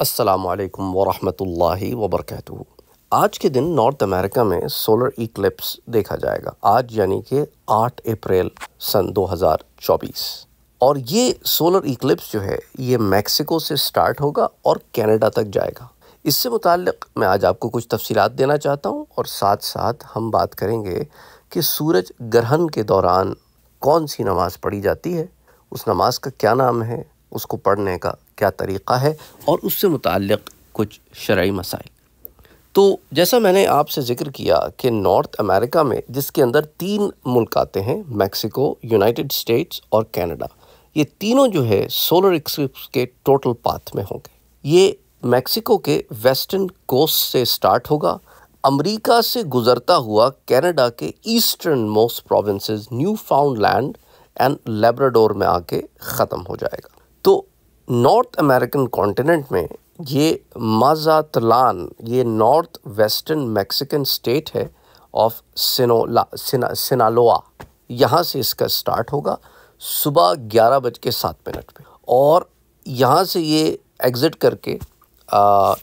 असलकम वरहमल वबरक आज के दिन नॉर्थ अमेरिका में सोलर इक्लिप्स देखा जाएगा आज यानी कि 8 अप्रैल सन 2024 और ये सोलर इक्लिप्स जो है ये मैक्सिको से स्टार्ट होगा और कनाडा तक जाएगा इससे मुतक मैं आज आपको कुछ तफसीत देना चाहता हूँ और साथ साथ हम बात करेंगे कि सूरज ग्रहण के दौरान कौन सी नमाज़ पढ़ी जाती है उस नमाज का क्या नाम है उसको पढ़ने का क्या तरीक़ा है और उससे मुतक़ कुछ शर्य मसाइल तो जैसा मैंने आपसे ज़िक्र किया कि नॉर्थ अमेरिका में जिसके अंदर तीन मुल्क आते हैं मैक्सिको यूनाइटेड स्टेट्स और कनाडा ये तीनों जो है सोलर एक्लिप्स के टोटल पाथ में होंगे ये मैक्सिको के वेस्टर्न कोस्ट से स्टार्ट होगा अमेरिका से गुज़रता हुआ कनाडा के eastern most provinces Newfoundland and Labrador में आके ख़त्म हो जाएगा नॉर्थ अमेरिकन कॉन्टिनेंट में ये माजातलान ये नॉर्थ वेस्टर्न मैक्सिकन स्टेट है ऑफ सिनोला सिना सिनालोआ यहाँ से इसका स्टार्ट होगा सुबह ग्यारह बज के सात मिनट पर और यहाँ से ये एग्ज़िट करके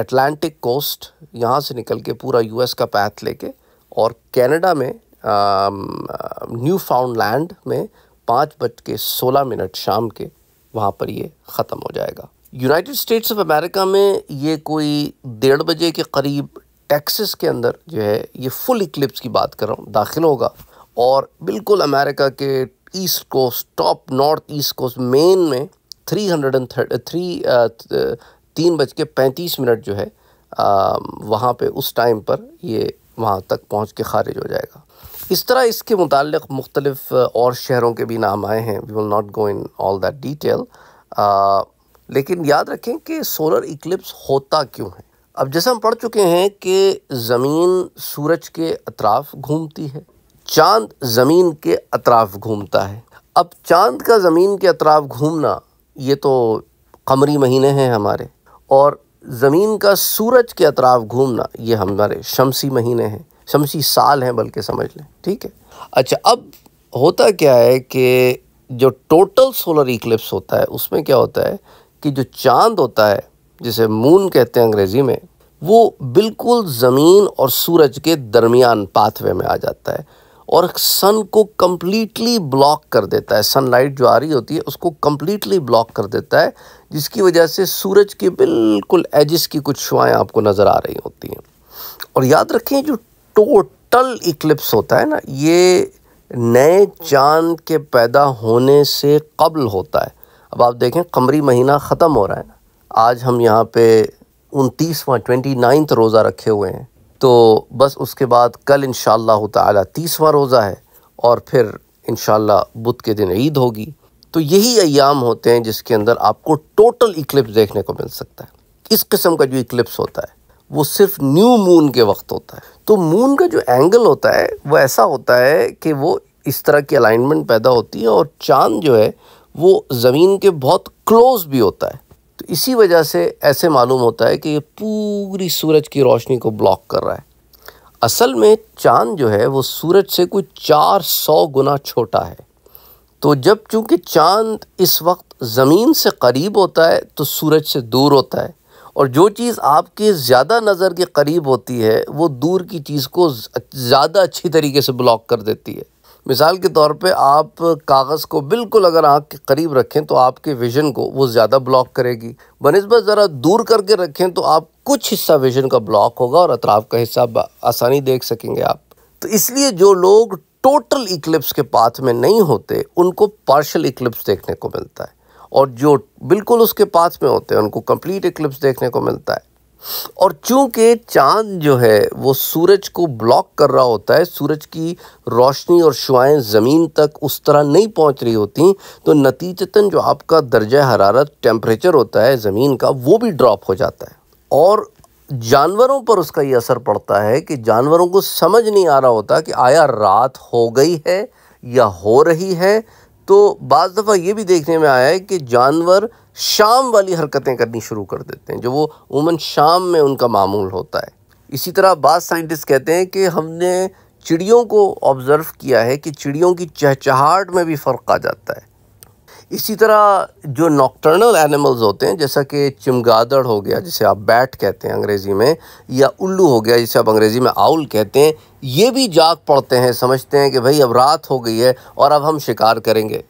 एटलांटिक कोस्ट यहाँ से निकल के पूरा यूएस का पैथ लेके और कनाडा में न्यू फाउंड लैंड में पाँच बज के सोलह मिनट शाम के वहाँ पर ये ख़त्म हो जाएगा यूनाइटेड स्टेट्स ऑफ अमेरिका में ये कोई डेढ़ बजे के करीब टेक्सस के अंदर जो है ये फुल इक्लिप्स की बात कर रहा हूँ दाखिल होगा और बिल्कुल अमेरिका के east coast top north east coast Maine में थ्री हंड्रेड एंड थ्री तीन बज के पैंतीस मिनट जो है वहाँ पे उस टाइम पर ये वहाँ तक पहुँच के खारिज हो जाएगा इस तरह इसके मुतल मुख्तलफ और शहरों के भी नाम आए हैं we will not go in all that detail लेकिन याद रखें कि सोलर इक्लिप्स होता क्यों है अब जैसा हम पढ़ चुके हैं कि ज़मीन सूरज के अतराफ घूमती है चांद ज़मीन के अतराफ घूमता है अब चांद का ज़मीन के अतराफ घूमना ये तो कमरी महीने हैं हमारे और ज़मीन का सूरज के अतराफ घूमना ये हमारे शमसी महीने हैं शमसी साल हैं बल्कि समझ लें ठीक है अच्छा अब होता क्या है कि जो टोटल सोलर इक्लिप्स होता है उसमें क्या होता है कि जो चांद होता है जिसे मून कहते हैं अंग्रेज़ी में वो बिल्कुल ज़मीन और सूरज के दरमियान पाथवे में आ जाता है और सन को कम्प्लीटली ब्लॉक कर देता है सनलाइट जो आ रही होती है उसको कम्प्लीटली ब्लॉक कर देता है जिसकी वजह से सूरज के बिल्कुल एजिस की कुछ शुआएँ आपको नज़र आ रही होती हैं और याद रखें जो टोटल इक्लिप्स होता है ना ये नए चांद के पैदा होने से कबल होता है अब आप देखें कमरी महीना ख़त्म हो रहा है आज हम यहाँ पे उनतीसवां ट्वेंटी नाइन्थ रोज़ा रखे हुए हैं तो बस उसके बाद कल इन शाह तीसवा रोज़ा है और फिर इन बुध के दिन ईद होगी तो यही अयाम होते हैं जिसके अंदर आपको टोटल इक्लिप्स देखने को मिल सकता है इस किस्म का जो इक्लिप्स होता है वो सिर्फ न्यू मून के वक्त होता है तो मून का जो एंगल होता है वो ऐसा होता है कि वो इस तरह की अलाइनमेंट पैदा होती है और चांद जो है वो ज़मीन के बहुत क्लोज भी होता है तो इसी वजह से ऐसे मालूम होता है कि ये पूरी सूरज की रोशनी को ब्लॉक कर रहा है असल में चांद जो है वो सूरज से कोई चार सौ गुना छोटा है तो जब चूँकि चांद इस वक्त ज़मीन से करीब होता है तो सूरज से दूर होता है और जो चीज़ आपके ज़्यादा नज़र के करीब होती है वो दूर की चीज़ को ज़्यादा अच्छी तरीके से ब्लॉक कर देती है मिसाल के तौर पे आप कागज़ को बिल्कुल अगर आँख के करीब रखें तो आपके विज़न को वो ज़्यादा ब्लॉक करेगी बनस्बत ज़रा दूर करके रखें तो आप कुछ हिस्सा विज़न का ब्लॉक होगा और अतराफ का हिस्सा आसानी देख सकेंगे आप तो इसलिए जो लोग टोटल इक्लिप्स के पाथ में नहीं होते उनको पार्शल इक्लिप्स देखने को मिलता है और जो बिल्कुल उसके पास में होते हैं उनको कंप्लीट इक्लिप्स देखने को मिलता है और चूंकि चांद जो है वो सूरज को ब्लॉक कर रहा होता है सूरज की रोशनी और शुआएं ज़मीन तक उस तरह नहीं पहुंच रही होती तो नतीजतन जो आपका दर्जा हरारत टेम्परेचर होता है ज़मीन का वो भी ड्रॉप हो जाता है और जानवरों पर उसका ये असर पड़ता है कि जानवरों को समझ नहीं आ रहा होता कि आया रात हो गई है या हो रही है तो बज़ दफ़ा ये भी देखने में आया है कि जानवर शाम वाली हरकतें करनी शुरू कर देते हैं जो वो उमन शाम में उनका मामूल होता है इसी तरह बाद साइंटिस्ट कहते हैं कि हमने चिड़ियों को ऑब्ज़र्व किया है कि चिड़ियों की चहचहाट में भी फ़र्क आ जाता है इसी तरह जो नॉक्टर्नल एनिमल्स होते हैं जैसा कि चिमगादड़ हो गया जिसे आप बैट कहते हैं अंग्रेज़ी में या उल्लू हो गया जिसे आप अंग्रेज़ी में आउल कहते हैं ये भी जाग पड़ते हैं समझते हैं कि भाई अब रात हो गई है और अब हम शिकार करेंगे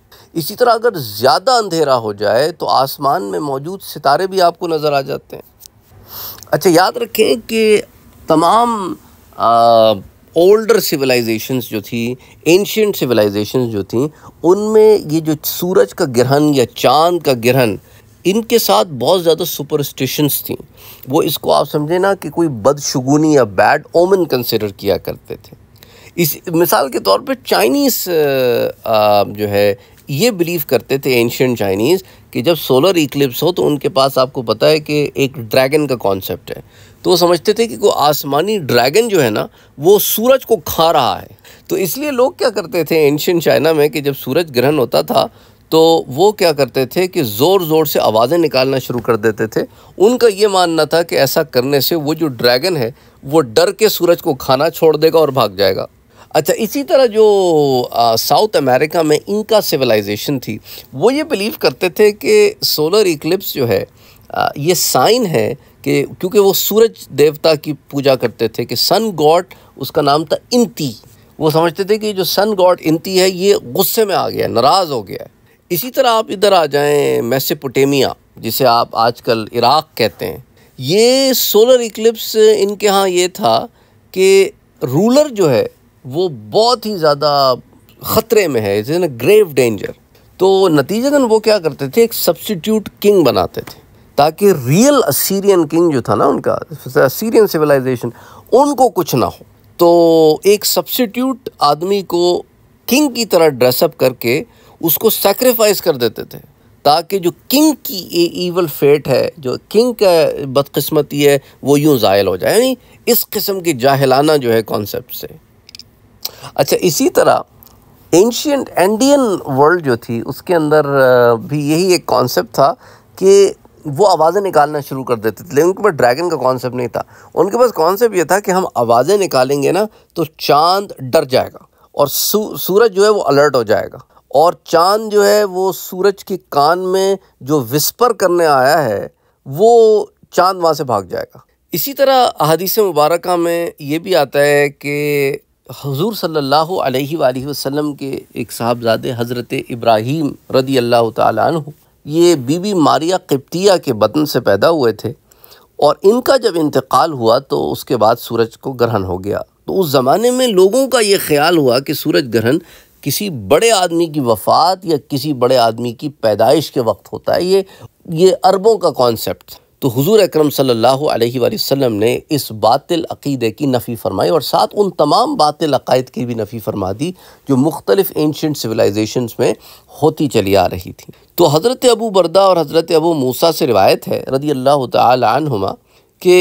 इसी तरह अगर ज़्यादा अंधेरा हो जाए तो आसमान में मौजूद सितारे भी आपको नज़र आ जाते हैं अच्छा याद रखें कि तमाम आ, ओल्डर सिविलाइजेशंस जो थी एंशियट सिविलाइजेशंस जो थी उनमें ये जो सूरज का ग्रहण या चांद का ग्रहण इनके साथ बहुत ज़्यादा सुपरस्टिशंस थी वो इसको आप समझे ना कि कोई बदशगुनी या बैड ओमन कंसिडर किया करते थे इस मिसाल के तौर पे चाइनीज़ जो है ये बिलीव करते थे एंशियंट चाइनीज़ कि जब सोलर इक्लिप्स हो तो उनके पास आपको पता है कि एक ड्रैगन का कॉन्सेप्ट है तो वो समझते थे कि वो आसमानी ड्रैगन जो है ना वो सूरज को खा रहा है तो इसलिए लोग क्या करते थे एंशियन चाइना में कि जब सूरज ग्रहण होता था तो वो क्या करते थे कि ज़ोर ज़ोर से आवाज़ें निकालना शुरू कर देते थे उनका ये मानना था कि ऐसा करने से वो जो ड्रैगन है वो डर के सूरज को खाना छोड़ देगा और भाग जाएगा अच्छा इसी तरह जो साउथ अमेरिका में इनका सिविलाइजेशन थी वो ये बिलीव करते थे कि सोलर इक्लिप्स जो है आ, ये साइन है कि क्योंकि वो सूरज देवता की पूजा करते थे कि सन गॉड उसका नाम था इंती वो समझते थे कि जो सन गॉड इंती है ये गुस्से में आ गया नाराज़ हो गया इसी तरह आप इधर आ जाएं मैसेपोटेमिया जिसे आप आजकल इराक़ कहते हैं ये सोलर इक्लिप्स इनके यहाँ ये था कि रूलर जो है वो बहुत ही ज़्यादा ख़तरे में है इज इन ग्रेव डेंजर तो नतीजतन वो क्या करते थे एक सब्सटीट्यूट किंग बनाते थे ताकि रियल असीरियन किंग जो था ना उनका असीरियन सिविलाइजेशन उनको कुछ ना हो तो एक सब्सिट्यूट आदमी को किंग की तरह ड्रेसअप करके उसको सेक्रीफाइस कर देते थे ताकि जो किंग की ये ईवल फेट है जो किंग का बदकस्मती है वो यूँ ज़ायल हो जाए यानी इस किस्म की जाहिलाना जो है कॉन्सेप्ट से अच्छा इसी तरह एंशियंट इंडियन वर्ल्ड जो थी उसके अंदर भी यही एक कॉन्सेप्ट था कि वो आवाज़ें निकालना शुरू कर देते थे लेकिन उनके पास ड्रैगन का कॉन्सेप्ट नहीं था उनके पास कॉन्सेप्ट ये था कि हम आवाज़ें निकालेंगे ना तो चांद डर जाएगा और सू, सूरज जो है वो अलर्ट हो जाएगा और चांद जो है वो सूरज के कान में जो विस्पर करने आया है वो चांद वहाँ से भाग जाएगा इसी तरह अदीस मुबारक में ये भी आता है कि हजूर सल्लल्लाहु अलैहि वसल्लम के एक साहबजादे हज़रत इब्राहीम रदी अल्लाह तु ये बीबी मारिया किप्तिया के बदन से पैदा हुए थे और इनका जब इंतकाल हुआ तो उसके बाद सूरज को ग्रहण हो गया तो उस ज़माने में लोगों का ये ख्याल हुआ कि सूरज ग्रहण किसी बड़े आदमी की वफ़ात या किसी बड़े आदमी की पैदाइश के वक्त होता है ये ये अरबों का कॉन्सेप्ट तो हुजूर अकरम सल्लल्लाहु अलैहि वसल्लम ने इस बातिल अक़ीदे की नफ़ी फरमाई और साथ उन तमाम बातिल अकायद की भी नफ़ी फरमा दी जो मुख्तलिफ़ एंशंट सिविलाइजेशंस में होती चली आ रही थी तो हज़रत अबू बरदा और हज़रत अबू मूसा से रिवायत है रदी अल्लाह तुमा कि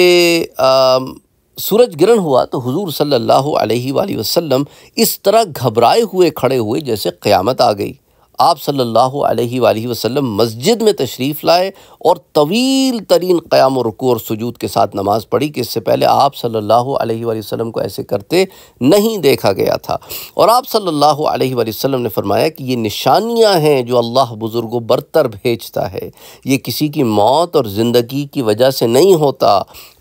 सूरज ग्रहण हुआ तो हुजूर सल्लल्लाहु अलैहि वसल्लम इस तरह घबराए हुए खड़े हुए जैसे क़यामत आ गई आप सल्लल्लाहु अलैहि वसल्लम मस्जिद में तशरीफ़ लाए और तवील तरीन क़याम रुकू और सजूद के साथ नमाज़ पढ़ी कि इससे पहले आप सल्लल्लाहु अलैहि वसल्लम को ऐसे करते नहीं देखा गया था और आप सल्लल्लाहु अलैहि वसल्लम ने फरमाया कि ये निशानियाँ हैं जो अल्लाह बुज़ुर्गों बरतर भेजता है ये किसी की मौत और ज़िंदगी की वजह से नहीं होता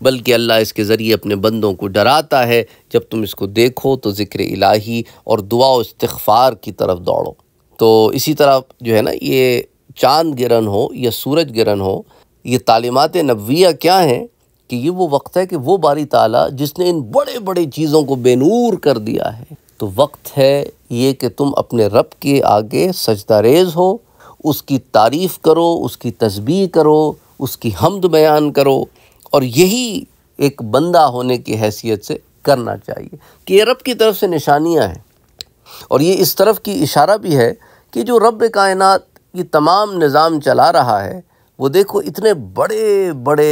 बल्कि अल्लाह इसके ज़रिए अपने बंदों को डराता है जब तुम इसको देखो तो ज़िक्र इलाही और दुआ इस्तफ़ार की तरफ दौड़ो तो इसी तरह जो है ना ये चांद ग्रहण हो या सूरज ग्रहण हो ये तालीमत नबिया क्या हैं कि ये वो वक्त है कि वो बारी ताला जिसने इन बड़े बड़े चीज़ों को बेनूर कर दिया है तो वक्त है ये कि तुम अपने रब के आगे सजदारेज हो उसकी तारीफ़ करो उसकी तस्बी करो उसकी हमद बयान करो और यही एक बंदा होने की हैसियत से करना चाहिए कि ये रब की तरफ से निशानियाँ हैं और ये इस तरफ की इशारा भी है कि जो रब कायन ये तमाम निज़ाम चला रहा है वो देखो इतने बड़े बड़े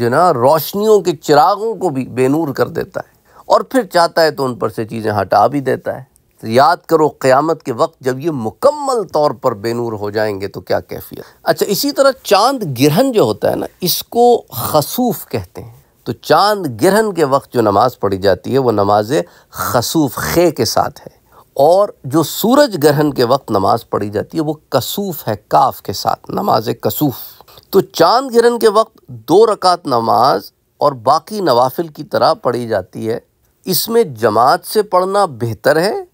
जो ना रोशनियों के चिरागों को भी बेनूर कर देता है और फिर चाहता है तो उन पर से चीज़ें हटा भी देता है तो याद करो क़्यामत के वक्त जब ये मुकम्मल तौर पर बेनूर हो जाएंगे तो क्या कैफियत अच्छा इसी तरह चांद ग्रहण जो होता है ना इसको खसूफ कहते हैं तो चांद ग्रहण के वक्त जो नमाज़ पढ़ी जाती है वो नमाज खसूफ खे के साथ है और जो सूरज ग्रहण के वक्त नमाज पढ़ी जाती है वो कसूफ है काफ के साथ नमाज कसूफ तो चांद ग्रहण के वक्त दो रकात नमाज और बाकी नवाफिल की तरह पढ़ी जाती है इसमें जमात से पढ़ना बेहतर है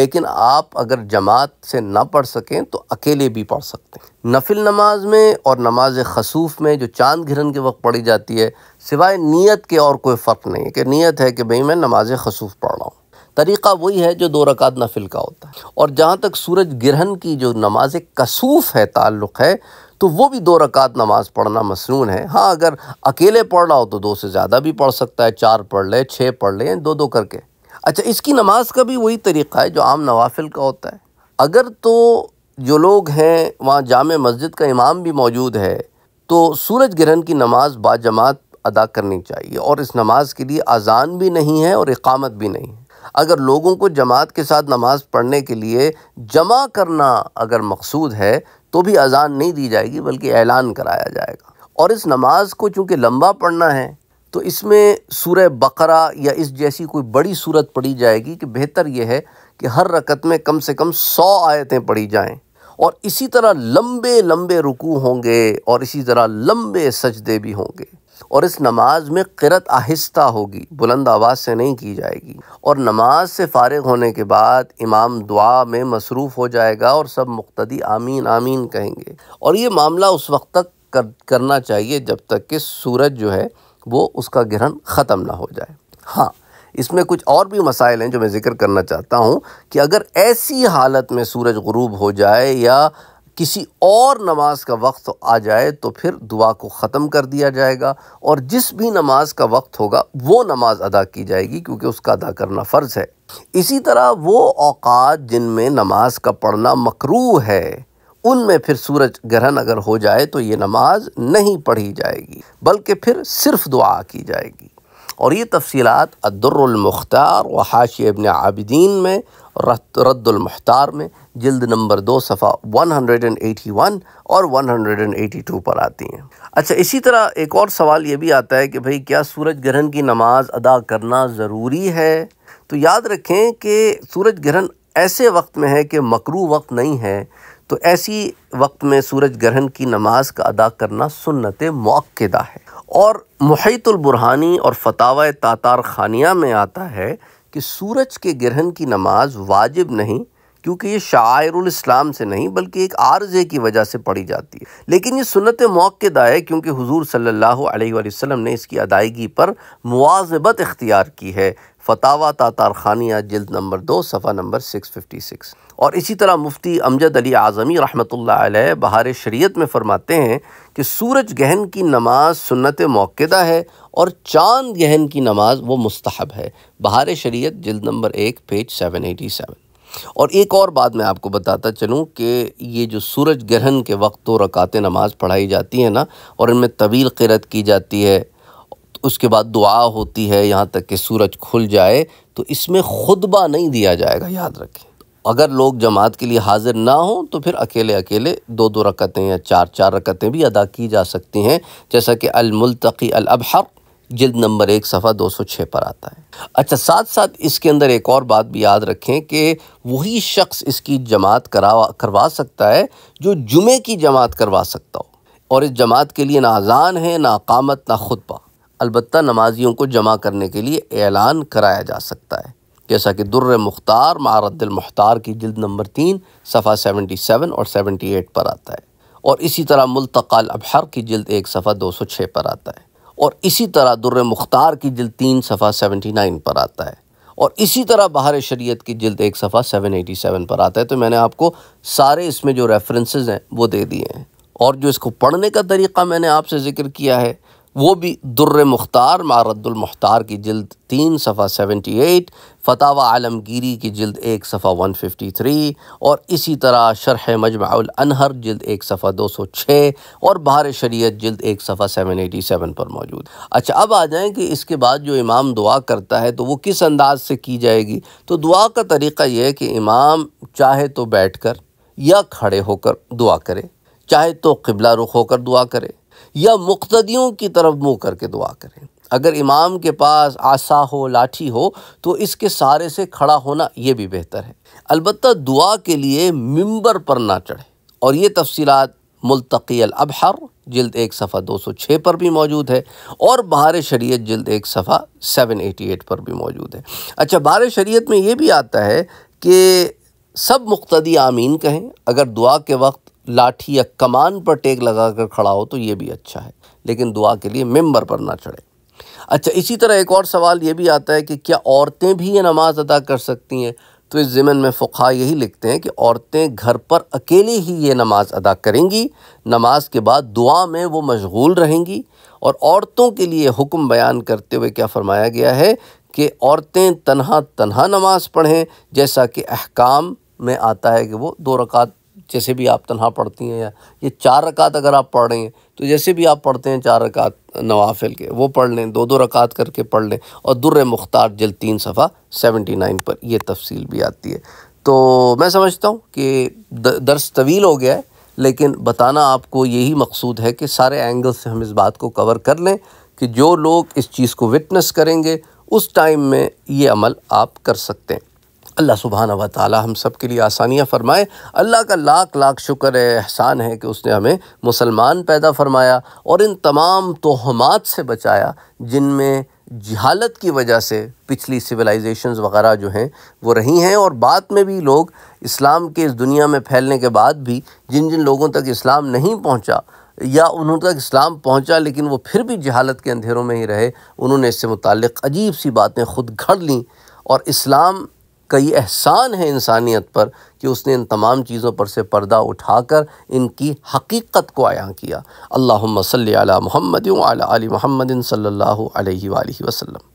लेकिन आप अगर जमात से ना पढ़ सकें तो अकेले भी पढ़ सकते हैं नफिल नमाज में और नमाज खसूफ में जो चांद घिरन के वक्त पढ़ी जाती है सिवाय नीयत के और कोई फ़र्क नहीं है कि नीयत है कि भाई मैं नमाज खसूफ पढ़ रहा हूँ तरीक़ा वही है जो दो रकात नफिल का होता है और जहाँ तक सूरज ग्रहण की जो नमाज कसूफ़ है ताल्लुक़ है तो वो भी दो रकात नमाज पढ़ना मसनून है हाँ अगर अकेले पढ़ रहा हो तो दो से ज़्यादा भी पढ़ सकता है चार पढ़ लें छः पढ़ लें दो दो करके अच्छा इसकी नमाज का भी वही तरीक़ा है जो आम नवाफिल का होता है अगर तो जो लोग हैं वहाँ जाम मस्जिद का इमाम भी मौजूद है तो सूरज ग्रहण की नमाज बाजमात अदा करनी चाहिए और इस नमाज के लिए अजान भी नहीं है और इकामत भी नहीं है अगर लोगों को जमात के साथ नमाज़ पढ़ने के लिए जमा करना अगर मकसूद है तो भी अजान नहीं दी जाएगी बल्कि ऐलान कराया जाएगा और इस नमाज को चूँकि लम्बा पढ़ना है तो इसमें सूर बकरा या इस जैसी कोई बड़ी सूरत पढ़ी जाएगी कि बेहतर यह है कि हर रकत में कम से कम सौ आयतें पढ़ी जाएँ और इसी तरह लंबे लंबे रुकू होंगे और इसी तरह लंबे सजदे भी होंगे और इस नमाज में किरत आहिस्ता होगी बुलंद आवाज़ से नहीं की जाएगी और नमाज से फारग होने के बाद इमाम दुआ में मसरूफ़ हो जाएगा और सब मुख्तदी आमीन आमीन कहेंगे और ये मामला उस वक्त तक कर, करना चाहिए जब तक कि सूरज जो है वो उसका ग्रहण ख़त्म ना हो जाए हाँ इसमें कुछ और भी मसाइल हैं जो मैं ज़िक्र करना चाहता हूँ कि अगर ऐसी हालत में सूरज गरूब हो जाए या किसी और नमाज का वक्त आ जाए तो फिर दुआ को ख़त्म कर दिया जाएगा और जिस भी नमाज का वक्त होगा वो नमाज अदा की जाएगी क्योंकि उसका अदा करना फ़र्ज़ है इसी तरह वो अवकात जिनमें नमाज का पढ़ना मकरू है उनमें फिर सूरज ग्रहण अगर हो जाए तो ये नमाज नहीं पढ़ी जाएगी बल्कि फिर सिर्फ दुआ की जाएगी और ये तफसीत अदरमुख्तार व हाश अबन आबदीन में रद्दुलमुख्तार में जल्द नंबर दो सफ़ा 181 और 182 पर आती हैं अच्छा इसी तरह एक और सवाल ये भी आता है कि भाई क्या सूरज ग्रहण की नमाज अदा करना ज़रूरी है तो याद रखें कि सूरज ग्रहण ऐसे वक्त में है कि मकरू वक्त नहीं है तो ऐसी वक्त में सूरज ग्रहण की नमाज का अदा करना सुन्नत मौक़दा है और मुहितुलबुरहानी और फतावा तातार खानिया में आता है कि सूरज के ग्रहण की नमाज वाजिब नहीं क्योंकि ये इस्लाम से नहीं बल्कि एक आर्जे की वजह से पढ़ी जाती है लेकिन ये सुनत मौक़दा है क्योंकि हुजूर सल्लल्लाहु अलैहि वसल्लम ने इसकी अदायगी पर मुआजबत इख्तियार की है फतावा तातार खानिया जल्द नंबर दो सफ़ा नंबर सिक्स फिफ्टी सिक्स और इसी तरह मुफ्ती अमजद अली आज़मी रहमत बहार शरीयत में फ़रमाते हैं कि सूरज गहन की नमाज सुन्नत मौक़दा है और चाँद गहन की नमाज वो मुस्तहब है बहार शरीयत जल्द नंबर एक पेज सेवन एटी सेवन और एक और बात मैं आपको बताता चलूँ कि ये जो सूरज ग्रहण के वक्त तो रकात नमाज पढ़ाई जाती है ना और इनमें तवील किरत की जाती है उसके बाद दुआ होती है यहाँ तक कि सूरज खुल जाए तो इसमें खुतबा नहीं दिया जाएगा याद रखें अगर लोग जमात के लिए हाज़िर ना हों तो फिर अकेले अकेले दो दो रकतें या चार चार रकतें भी अदा की जा सकती हैं जैसा कि अलमुलतकी अलअबहर जिल्द नंबर एक सफ़ा दो सौ छः पर आता है अच्छा साथ साथ इसके अंदर एक और बात भी याद रखें कि वही शख्स इसकी जमात करा करवा सकता है जो जुमे की जमात करवा सकता हो और इस जमात के लिए ना अजान है ना कामत ना खुतबा अलबत् नमाजियों को जमा करने के लिए ऐलान कराया जा सकता है जैसा कि दुर्र मुख्तार मारद्दमख्तार की जल्द नंबर तीन सफ़ा सेवेंटी सेवन और सेवेंटी एट पर आता है और इसी तरह मुलतकाल अबहर की जल्द एक सफ़ा दो सौ छः पर आता है और इसी तरह दुर्र मुख्तार की जल्द तीन सफ़ा सेवेंटी नाइन पर आता है और इसी तरह बाहर शरीयत की जल्द एक सफ़ा सेवन एटी सेवन पर आता है तो मैंने आपको सारे इसमें जो रेफरेंसेज़ हैं वो दे दिए हैं और जो इसको पढ़ने का तरीक़ा मैंने आपसे ज़िक्र किया है वो भी दुर्र मुख्तार मारद्दुलमख्तार की जल्द तीन सफ़ा सेवेंटी एट फतावा आलमगिरी की जल्द एक सफ़ा वन फिफ्टी थ्री और इसी तरह शरह मजमाहर जल्द एक सफ़ा दो सौ छः और बहार शरीत जल्द एक सफ़ा सेवन एटी सेवन पर मौजूद अच्छा अब आ जाएँ कि इसके बाद जो इमाम दुआ करता है तो वो किस अंदाज से की जाएगी तो दुआ का तरीक़ा यह है कि इमाम चाहे तो बैठ कर या खड़े होकर दुआ करे चाहे तो किबला रुख होकर दुआ करे या मुक्तदियों की तरफ मुँह करके दुआ करें अगर इमाम के पास आशा हो लाठी हो तो इसके सहारे से खड़ा होना ये भी बेहतर है अलबत् दुआ के लिए मिंबर पर ना चढ़े और ये तफसीत मुलतकी अबहर जल्द एक सफ़ा दो सौ छः पर भी मौजूद है और बहार शरीयत जल्द एक सफ़ा सेवन एटी एट पर भी मौजूद है अच्छा बहार शरीयत में ये भी आता है कि सब मुख्तदी आमीन कहें अगर दुआ के वक्त लाठी या कमान पर टेक लगा कर खड़ा हो तो ये भी अच्छा है लेकिन दुआ के लिए मेंबर पर ना चढ़े अच्छा इसी तरह एक और सवाल ये भी आता है कि क्या औरतें भी ये नमाज़ अदा कर सकती हैं तो इस ज़मन में फ़ुखा यही लिखते हैं कि औरतें घर पर अकेली ही ये नमाज़ अदा करेंगी नमाज के बाद दुआ में वो मशगूल रहेंगी और औरतों के लिए हुक्म बयान करते हुए क्या फरमाया गया है कि औरतें तनहा तनहा नमाज़ पढ़ें जैसा कि अहकाम में आता है कि वो दो रकात जैसे भी आप तनहा पढ़ती हैं या ये चार रकात अगर आप पढ़ रहे हैं तो जैसे भी आप पढ़ते हैं चार रकात नवाफिल के वो पढ़ लें दो दो रकात करके पढ़ लें और दुर मुख्तार जल तीन सफ़ा सेवेंटी नाइन पर यह तफसील भी आती है तो मैं समझता हूँ कि दर्स तवील हो गया है लेकिन बताना आपको यही मकसूद है कि सारे एंगल से हम इस बात को कवर कर लें कि जो लोग इस चीज़ को विटनेस करेंगे उस टाइम में ये अमल आप कर सकते हैं अल्लाह सुबहाना व ताली हम सब के लिए आसानियाँ फ़रमाए अल्लाह का लाख लाख शुक्र है एहसान है कि उसने हमें मुसलमान पैदा फरमाया और इन तमाम तोहमात से बचाया जिनमें जहालत की वजह से पिछली सिविलाइजेशंस वगैरह जो हैं वो रही हैं और बाद में भी लोग इस्लाम के इस दुनिया में फैलने के बाद भी जिन जिन लोगों तक इस्लाम नहीं पहुँचा या उन तक इस्लाम पहुंचा लेकिन वो फिर भी जहालत के अंधेरों में ही रहे उन्होंने इससे मुतल अजीब सी बातें खुद घड़ लीं और इस्लाम कई एहसान हैं इंसानियत पर कि उसने इन तमाम चीज़ों पर से पर्दा उठाकर इनकी हकीकत को आया किया अल्लाह सल अला महमद अली महमदिन सल्लल्लाहु अलैहि वसल्लम